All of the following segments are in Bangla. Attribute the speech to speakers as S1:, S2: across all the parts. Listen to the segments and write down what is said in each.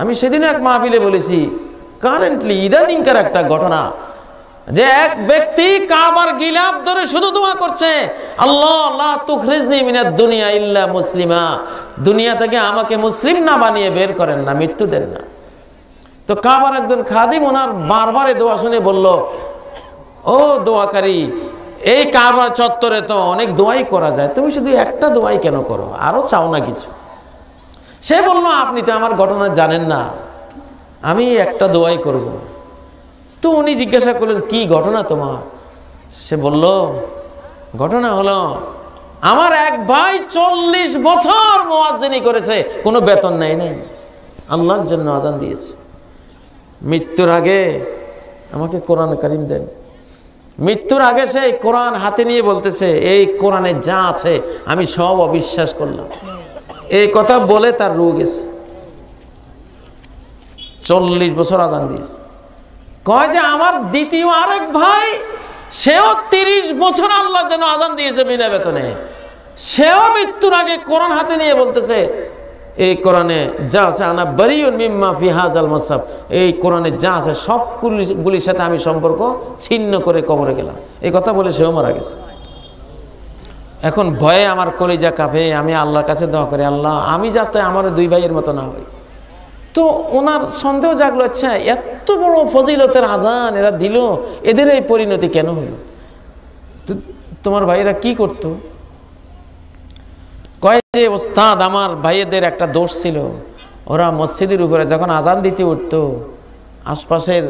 S1: আমি সেদিন এক মাহফিলে বলেছি কারেন্টলি ইদানিংকার একটা ঘটনা যে এক ব্যক্তি কাবার গিলাপ ধরে শুধু দোয়া করছে আল্লাহ আল্লাহ তুখরিজনি মিনার দুনিয়া ইল্লা মুসলিমা দুনিয়া থেকে আমাকে মুসলিম না বানিয়ে বের করেন না মৃত্যু দেন না তো কাবার একজন খাদিম ওনার বারবারে দোয়া শুনে বলল ও দোয়াকারী এই কাবার চত্বরে তো অনেক দোয়াই করা যায় তুমি শুধু একটা দোয়াই কেন করো আরও চাও না কিছু সে বলল আপনি তো আমার ঘটনা জানেন না আমি একটা দোয়াই করব। তো উনি জিজ্ঞাসা করলেন কি ঘটনা তোমার সে বলল ঘটনা হলো আমার এক ভাই চল্লিশ বছর মোয়াজিনি করেছে কোনো বেতন নেয় নাই আল্লাহর জন্য আজান দিয়েছে মৃত্যুর আগে আমাকে কোরআন কারিম দেন মৃত্যুর আগে সেই কোরআন হাতে নিয়ে বলতেছে এই কোরআনে যা আছে আমি সব অবিশ্বাস করলাম এই কথা বলে তার রোগ এসে চল্লিশ বছর আজান দিয়েছে কয় যে আমার দ্বিতীয় আরেক ভাই সেও তিরিশ বছর আল্লাহ যেন আজান দিয়েছে বিনা বেতনে সেও মৃত্যুর আগে কোরআন হাতে নিয়ে বলতেছে এই কোরআনে যা আছে আনা বারিউন মিম্মা ফিহাজ আল মাসাব এই কোরআনে যা আছে সবগুলির সাথে আমি সম্পর্ক ছিন্ন করে কবরে গেলাম এই কথা বলে সেও মারা গেছে এখন ভয়ে আমার কলিজা কাঁপে আমি আল্লাহর কাছে দোয়া করি আল্লাহ আমি যাতে আমার দুই ভাইয়ের মতো না হই তো ওনার সন্দেহ জাগলো আচ্ছা এত বড় ফজিলতের আজান এরা দিল এদের এই পরিণতি কেন হলো তোমার ভাইয়েরা কি করত কয়ে যে ওস্তাদ আমার ভাইয়েদের একটা দোষ ছিল ওরা মসজিদের উপরে যখন আজান দিতে উঠতো আশপাশের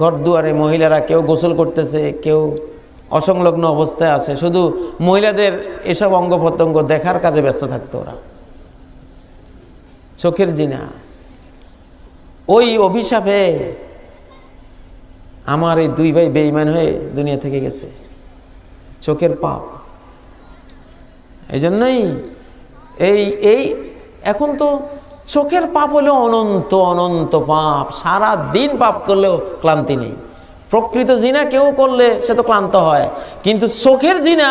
S1: ঘর দুয়ারে মহিলারা কেউ গোসল করতেছে কেউ অসংলগ্ন অবস্থায় আছে শুধু মহিলাদের এসব অঙ্গ প্রত্যঙ্গ দেখার কাজে ব্যস্ত থাকত ওরা চোখের জিনা ওই অভিশাপে আমার এই দুই ভাই বেইমান হয়ে দুনিয়া থেকে গেছে চোখের পাপ এই জন্যই এই এই এখন তো চোখের পাপ হলেও অনন্ত অনন্ত পাপ সারা দিন পাপ করলেও ক্লান্তি নেই প্রকৃত জিনা কেউ করলে সে তো ক্লান্ত হয় কিন্তু চোখের জিনা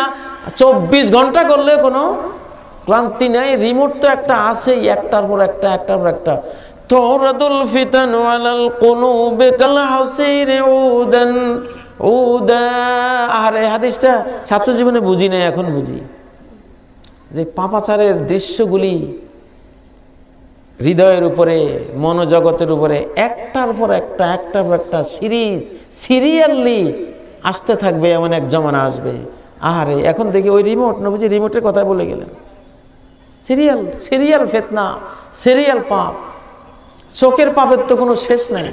S1: চব্বিশ ঘন্টা করলে কোনো ক্লান্তি নেই রিমোট তো একটা আছেই একটার পর একটা একটার পর একটা তোরাদুল ফিতান আলাল কোনো বেকাল হাসির উদান উদা আর হাদিসটা ছাত্র জীবনে বুঝি নাই এখন বুঝি যে পাপাচারের দৃশ্যগুলি হৃদয়ের উপরে মনোজগতের উপরে একটার পর একটা একটার পর একটা সিরিজ সিরিয়ালি আসতে থাকবে এমন এক জমানা আসবে আহারে এখন দেখি ওই রিমোট না বুঝি রিমোটের কথা বলে গেলেন সিরিয়াল সিরিয়াল ফেতনা সিরিয়াল পাপ চোখের পাপের তো কোনো শেষ নাই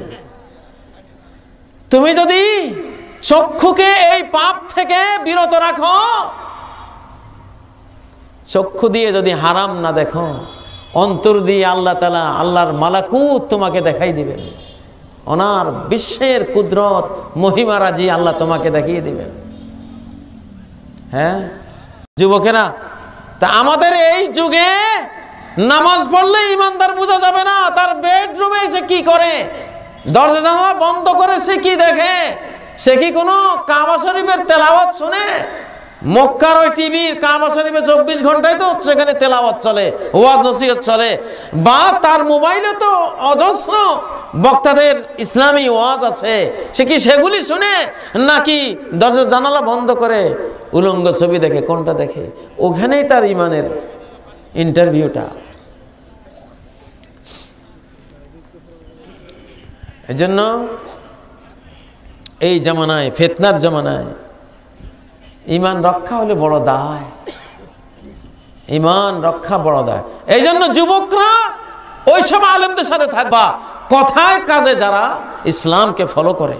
S1: তুমি যদি চক্ষুকে এই পাপ থেকে বিরত রাখো চক্ষু দিয়ে যদি হারাম না দেখো অন্তর দিয়ে আল্লাহ তালা আল্লাহর মালাকুত তোমাকে দেখাই দিবেন ওনার বিশ্বের কুদরত মহিমারাজি আল্লাহ তোমাকে দেখিয়ে দিবেন হ্যাঁ যুবকেরা তা আমাদের এই যুগে নামাজ পড়লে ইমানদার বোঝা যাবে না তার বেডরুমে সে কি করে দরজা জানলা বন্ধ করে সে কি দেখে সে কি কোনো কাবা শরীফের তেলাওয়াত শুনে মক্কার ওই টিভির কাবা শরীফে চব্বিশ ঘন্টায় তো সেখানে তেলাওয়াত চলে ওয়াজ নসিহত চলে বা তার মোবাইলে তো অজস্র বক্তাদের ইসলামী ওয়াজ আছে সে কি সেগুলি শুনে নাকি দরজা জানালা বন্ধ করে উলঙ্গ ছবি দেখে কোনটা দেখে ওখানেই তার ইমানের ইন্টারভিউটা এজন্য এই জামানায় ফেতনার জামানায় ইমান রক্ষা হলে বড় দায় ইমান রক্ষা বড় দায় এই জন্য যুবকরা ওই সব আলেমদের সাথে থাকবা কথায় কাজে যারা ইসলামকে ফলো করে